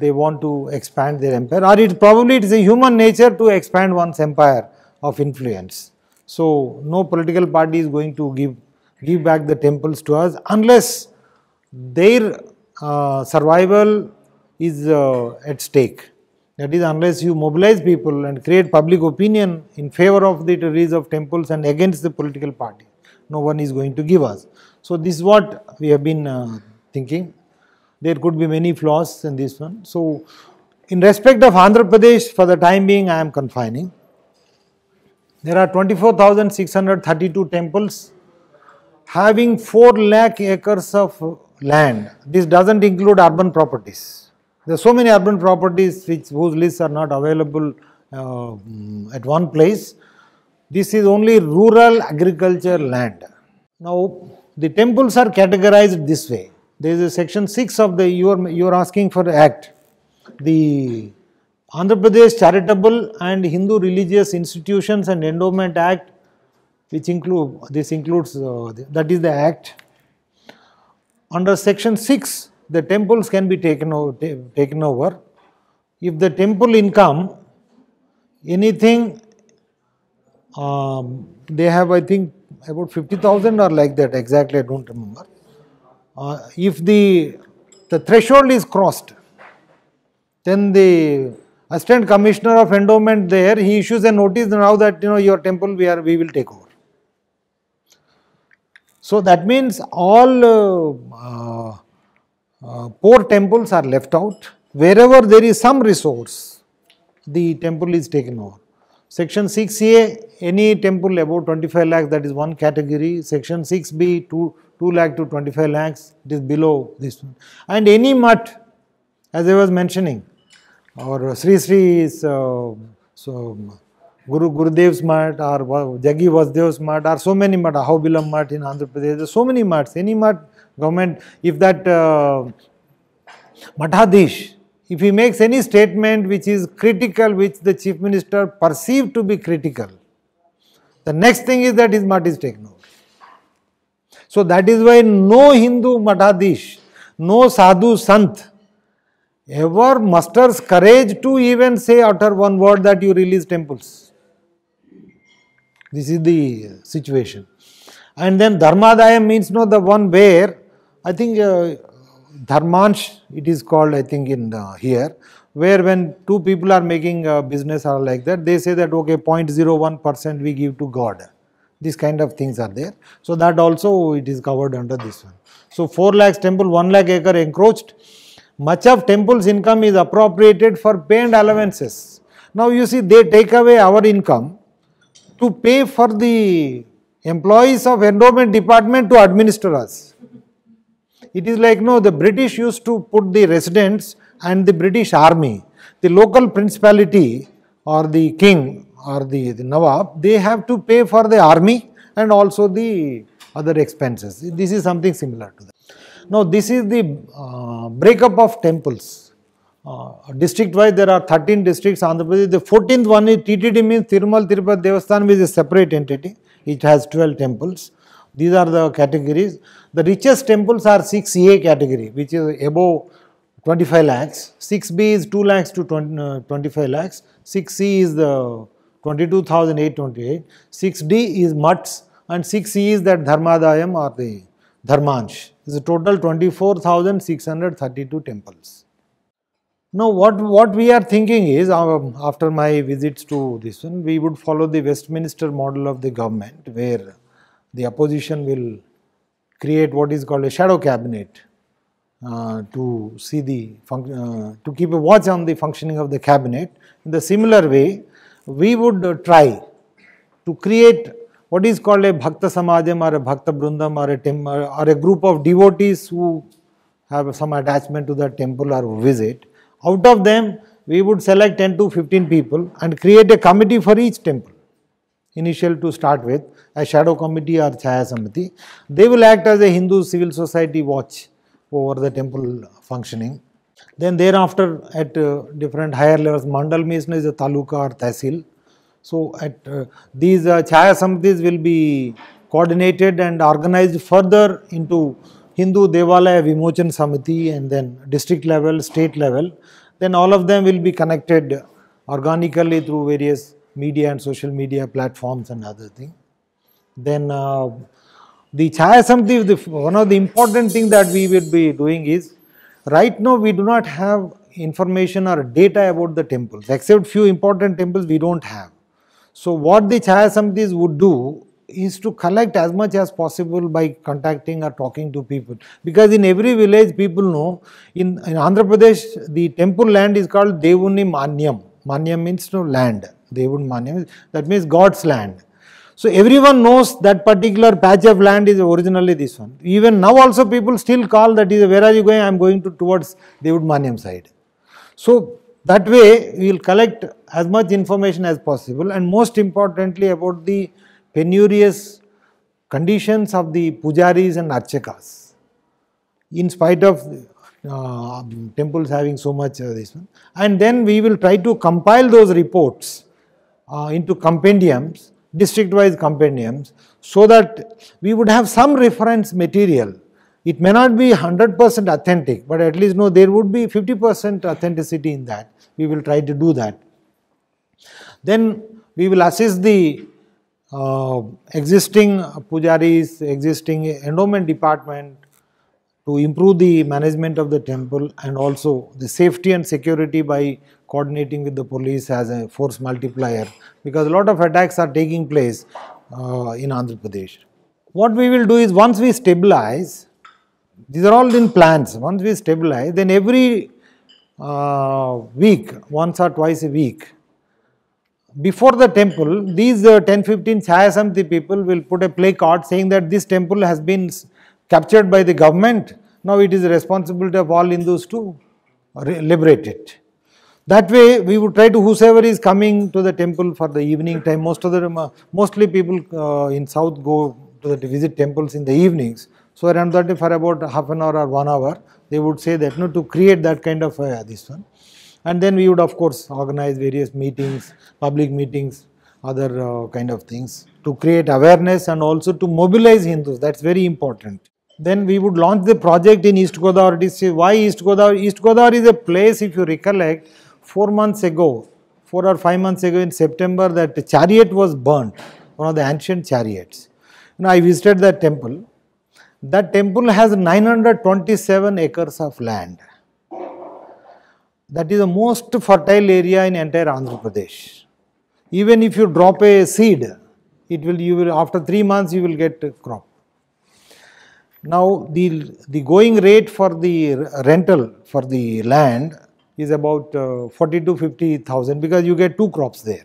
they want to expand their empire, or it probably it is a human nature to expand one's empire of influence. So, no political party is going to give give back the temples to us unless their uh, survival is uh, at stake. That is unless you mobilize people and create public opinion in favor of the terrorists of temples and against the political party, no one is going to give us. So this is what we have been uh, thinking. There could be many flaws in this one. So in respect of Andhra Pradesh, for the time being, I am confining. There are 24,632 temples having 4 lakh acres of land. This doesn't include urban properties. There are so many urban properties which whose lists are not available uh, mm, at one place. This is only rural agriculture land. Now, the temples are categorized this way. There is a section 6 of the, you are, you are asking for act. The Andhra Pradesh Charitable and Hindu Religious Institutions and Endowment Act which include, this includes, uh, that is the act. Under section 6, the temples can be taken, over, taken over. If the temple income, anything, um, they have, I think, about 50,000 or like that, exactly, I don't remember. Uh, if the, the threshold is crossed, then the assistant commissioner of endowment there, he issues a notice now that, you know, your temple we, are, we will take over. So that means all uh, uh, uh, poor temples are left out. Wherever there is some resource, the temple is taken over. Section 6A, any temple above 25 lakhs, that is one category. Section 6B, 2, 2 lakh to 25 lakhs, it is below this one. And any mutt, as I was mentioning, or Sri Sri is uh, so Guru Gurudev's Math or Jaggi Vasudev's Math or so many Math, Ahubilam Math in Andhra Pradesh, there are so many Maths, any Math government, if that uh, Matadish, if he makes any statement which is critical, which the chief minister perceived to be critical, the next thing is that his mat is taken So that is why no Hindu Matadish, no sadhu sant ever musters courage to even say utter one word that you release temples. This is the situation. And then dharmadaya means no the one where I think uh, Dharmansh, it is called, I think, in uh, here, where when two people are making a uh, business or like that, they say that, okay, 0.01% we give to God. These kind of things are there. So that also it is covered under this one. So 4 lakhs temple, 1 lakh acre encroached. Much of temple's income is appropriated for paying allowances. Now you see, they take away our income to pay for the employees of endowment department to administer us it is like no, the British used to put the residents and the British army, the local principality or the king or the, the Nawab, they have to pay for the army and also the other expenses. This is something similar to that. Now, this is the uh, breakup of temples. Uh, district wise, there are 13 districts, Andhra Pradesh. The 14th one is TTD means Tirumal Tirupati which is a separate entity. It has 12 temples. These are the categories. The richest temples are 6A category, which is above 25 lakhs. 6B is 2 lakhs to uh, 25 lakhs. 6C is the 22,828. 6D is MUTS. and 6E is that Dharmadayam or the Dharmansh. This is total 24,632 temples. Now, what, what we are thinking is, um, after my visits to this one, we would follow the Westminster model of the government where the opposition will create what is called a shadow cabinet uh, to see the uh, to keep a watch on the functioning of the cabinet. In the similar way, we would uh, try to create what is called a Bhakta Samajam or a Bhakta Brundam or a tem or a group of devotees who have some attachment to the temple or visit. Out of them, we would select 10 to 15 people and create a committee for each temple, initial to start with, a shadow committee or Chaya Samiti. They will act as a Hindu civil society watch over the temple functioning. Then thereafter at uh, different higher levels, Mandal Mission is a taluka or tehsil. So at uh, these uh, Chaya Samitis will be coordinated and organized further into Hindu Devalaya Vimochan Samiti and then district level, state level. Then all of them will be connected organically through various media and social media platforms and other things. Then uh, the Chaya Samti, the, one of the important thing that we will be doing is, right now we do not have information or data about the temples, except few important temples we don't have. So what the Chaya Samtis would do is to collect as much as possible by contacting or talking to people. Because in every village people know, in, in Andhra Pradesh the temple land is called Devuni Manyam. Manyam means no land, Devuni Manyam, that means God's land. So everyone knows that particular patch of land is originally this one. Even now also people still call that is where are you going? I am going to towards Woodmaniam side. So that way we will collect as much information as possible and most importantly about the penurious conditions of the pujaris and archakas. In spite of uh, temples having so much uh, this one and then we will try to compile those reports uh, into compendiums district wise compendiums so that we would have some reference material. It may not be 100% authentic, but at least no, there would be 50% authenticity in that. We will try to do that. Then we will assist the uh, existing pujaris, existing endowment department to improve the management of the temple and also the safety and security by coordinating with the police as a force multiplier because a lot of attacks are taking place uh, in Andhra Pradesh. What we will do is once we stabilize, these are all in plans, once we stabilize, then every uh, week, once or twice a week, before the temple, these uh, 10 15 Chayasamti people will put a placard saying that this temple has been captured by the government. Now it is the responsibility of all Hindus to liberate it. That way we would try to whosoever is coming to the temple for the evening time, most of the, uh, mostly people uh, in south go to the, visit temples in the evenings. So around that for about half an hour or one hour, they would say that you no know, to create that kind of uh, this one. And then we would of course organize various meetings, public meetings, other uh, kind of things to create awareness and also to mobilize Hindus. That's very important. Then we would launch the project in East Godavari. Why East Godavari? East Godavari is a place, if you recollect, four months ago, four or five months ago in September, that chariot was burnt, one of the ancient chariots. Now, I visited that temple. That temple has 927 acres of land. That is the most fertile area in entire Andhra Pradesh. Even if you drop a seed, it will you will after three months you will get crop. Now the the going rate for the rental for the land is about uh, 40 to 50,000 because you get two crops there.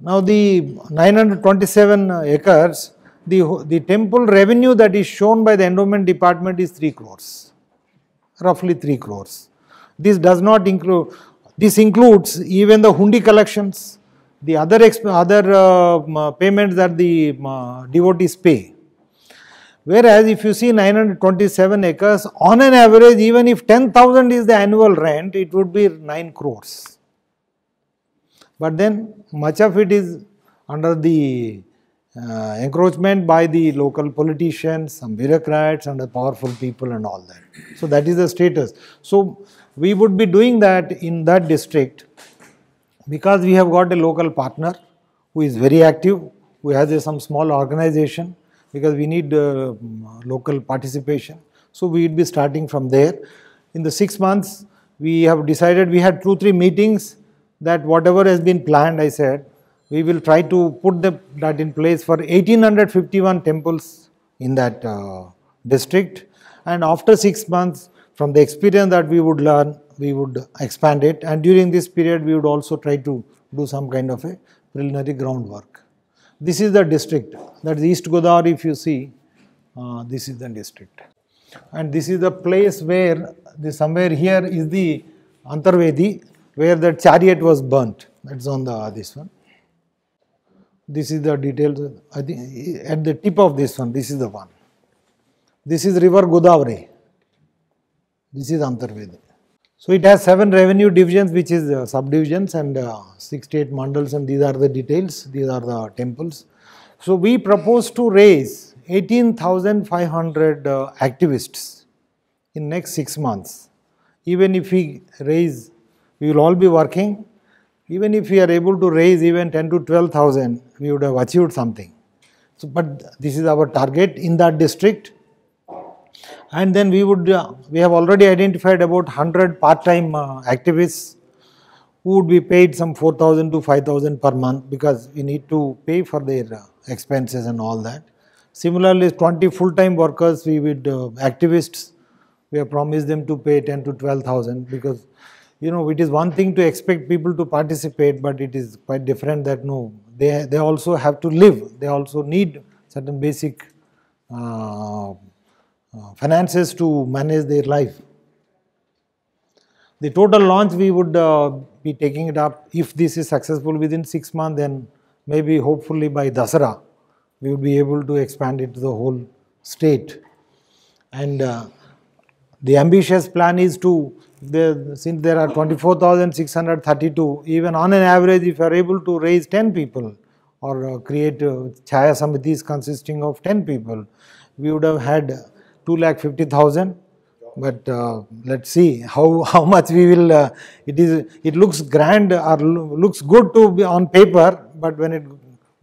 Now the 927 acres, the, the temple revenue that is shown by the endowment department is 3 crores, roughly 3 crores. This does not include, this includes even the hundi collections, the other, other uh, payments that the uh, devotees pay. Whereas if you see 927 acres, on an average, even if 10,000 is the annual rent, it would be 9 crores. But then much of it is under the uh, encroachment by the local politicians, some bureaucrats and the powerful people and all that. So that is the status. So we would be doing that in that district because we have got a local partner who is very active, who has a, some small organization because we need uh, local participation. So we would be starting from there. In the six months, we have decided we had two, three meetings that whatever has been planned, I said, we will try to put the, that in place for 1851 temples in that uh, district. And after six months, from the experience that we would learn, we would expand it. And during this period, we would also try to do some kind of a preliminary groundwork. This is the district, that is East Godavari if you see, uh, this is the district. And this is the place where, the, somewhere here is the Antarvedi, where the chariot was burnt. That's on the uh, this one. This is the details at the tip of this one. This is the one. This is river Godavari. This is Antarvedi. So it has 7 revenue divisions which is uh, subdivisions and uh, 68 mandals and these are the details, these are the temples. So we propose to raise 18,500 uh, activists in next 6 months. Even if we raise, we will all be working. Even if we are able to raise even 10 to 12,000, we would have achieved something. So, but this is our target in that district and then we would, uh, we have already identified about 100 part-time uh, activists who would be paid some 4000 to 5000 per month because we need to pay for their uh, expenses and all that. Similarly, 20 full-time workers, we would, uh, activists, we have promised them to pay 10 to 12,000 because you know it is one thing to expect people to participate but it is quite different that no they, they also have to live they also need certain basic uh, uh, finances to manage their life. The total launch we would uh, be taking it up if this is successful within 6 months then maybe hopefully by Dasara we would be able to expand it to the whole state. And uh, the ambitious plan is to, the, since there are 24,632, even on an average if you are able to raise 10 people or uh, create uh, Chaya Samitis consisting of 10 people, we would have had two lakh fifty thousand. But uh, let's see how how much we will. Uh, it is it looks grand or looks good to be on paper, but when it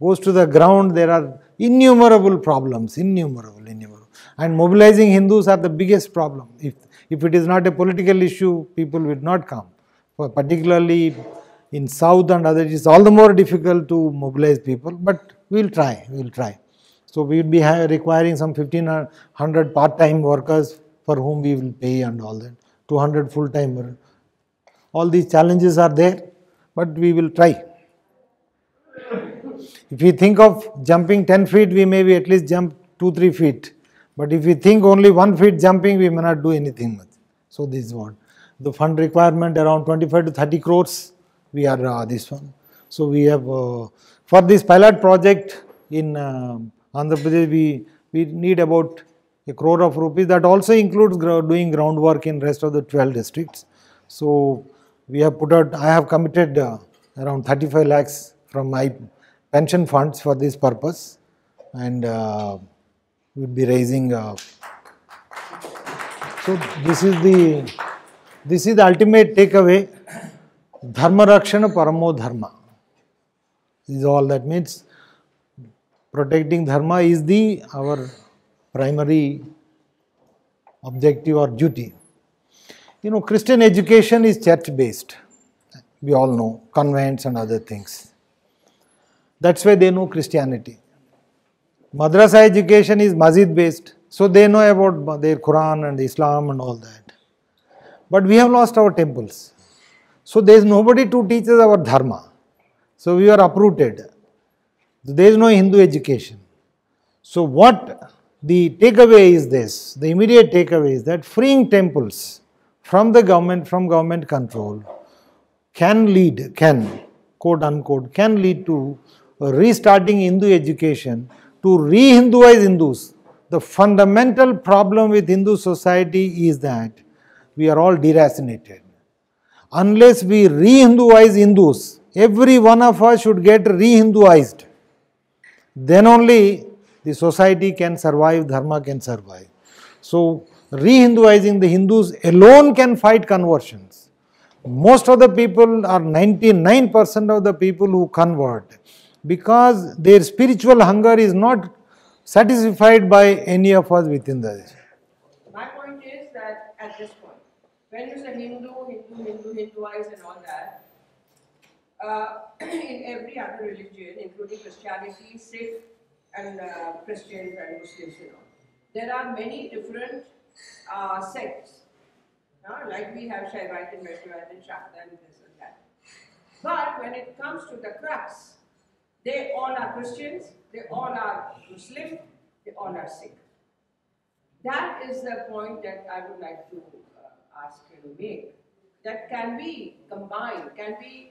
goes to the ground, there are innumerable problems, innumerable, innumerable. And mobilizing Hindus are the biggest problem. If if it is not a political issue, people will not come. For particularly in south and other, it is all the more difficult to mobilize people. But we will try. We will try. So we would be requiring some 1500 part-time workers for whom we will pay and all that, 200 full-time. All these challenges are there, but we will try. If we think of jumping 10 feet, we may be at least jump 2-3 feet. But if we think only 1 feet jumping, we may not do anything much. So this is what. The fund requirement around 25 to 30 crores, we are uh, this one. So we have, uh, for this pilot project in uh, Andhra Pradesh, we, we need about a crore of rupees. That also includes doing groundwork in rest of the 12 districts. So we have put out, I have committed uh, around 35 lakhs from my pension funds for this purpose and uh, we'll be raising. Uh, so this is the, this is the ultimate takeaway. Dharma Rakshana Paramo Dharma is all that means protecting dharma is the our primary objective or duty. You know, Christian education is church based, we all know, convents and other things. That's why they know Christianity. Madrasa education is masjid based, so they know about their Quran and Islam and all that. But we have lost our temples. So there is nobody to teach us our dharma. So we are uprooted. There is no Hindu education. So, what the takeaway is this the immediate takeaway is that freeing temples from the government, from government control, can lead, can, quote unquote, can lead to restarting Hindu education to re Hinduize Hindus. The fundamental problem with Hindu society is that we are all deracinated. Unless we re Hinduize Hindus, every one of us should get re Hinduized then only the society can survive, dharma can survive. So, re Hinduizing the Hindus alone can fight conversions. Most of the people are 99% of the people who convert because their spiritual hunger is not satisfied by any of us within the. My point is that at this point, when you say Hindu, Hindu, Hindu, Hinduize, and all that, uh, in every other religion, including Christianity, Sikh, and uh, Christian and Muslims, you know. There are many different uh, sects, like we have Shaivite and Vaishnavite and Shakta and this and that. But when it comes to the crux, they all are Christians, they all are Muslim, they all are Sikh. That is the point that I would like to uh, ask you to make. That can be combined, can be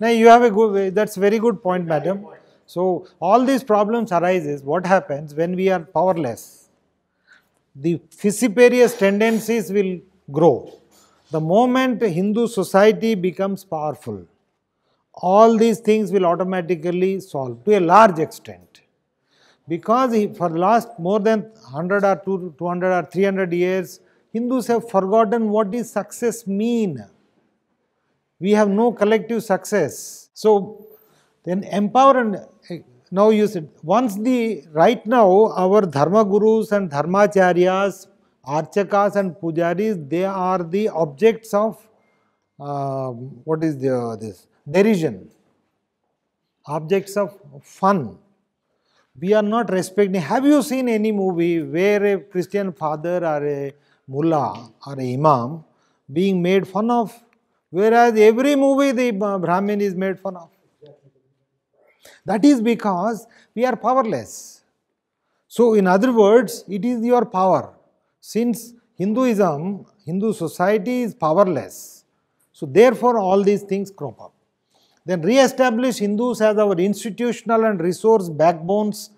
now you have a good that's very good point madam so all these problems arises what happens when we are powerless the fissiparous tendencies will grow the moment hindu society becomes powerful all these things will automatically solve to a large extent because for the last more than 100 or 200 or 300 years Hindus have forgotten what does success mean. We have no collective success. So then empower and eh, now you said once the right now our dharma gurus and dharmacharyas, archakas and pujaris they are the objects of uh, what is the, this derision, objects of fun we are not respecting. Have you seen any movie where a Christian father or a mullah or imam being made fun of, whereas every movie the Brahmin is made fun of. That is because we are powerless. So, in other words, it is your power. Since Hinduism, Hindu society is powerless. So, therefore, all these things crop up. Then re-establish Hindus as our institutional and resource backbones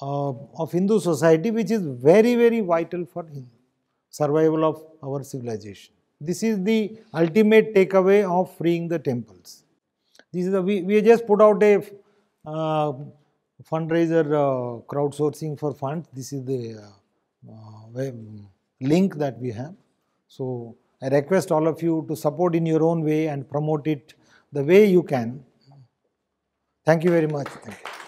uh, of Hindu society, which is very, very vital for Hindus survival of our civilization. This is the ultimate takeaway of freeing the temples. This is a, we, we just put out a uh, fundraiser uh, crowdsourcing for funds. This is the uh, uh mm, link that we have. So, I request all of you to support in your own way and promote it the way you can. Thank you very much.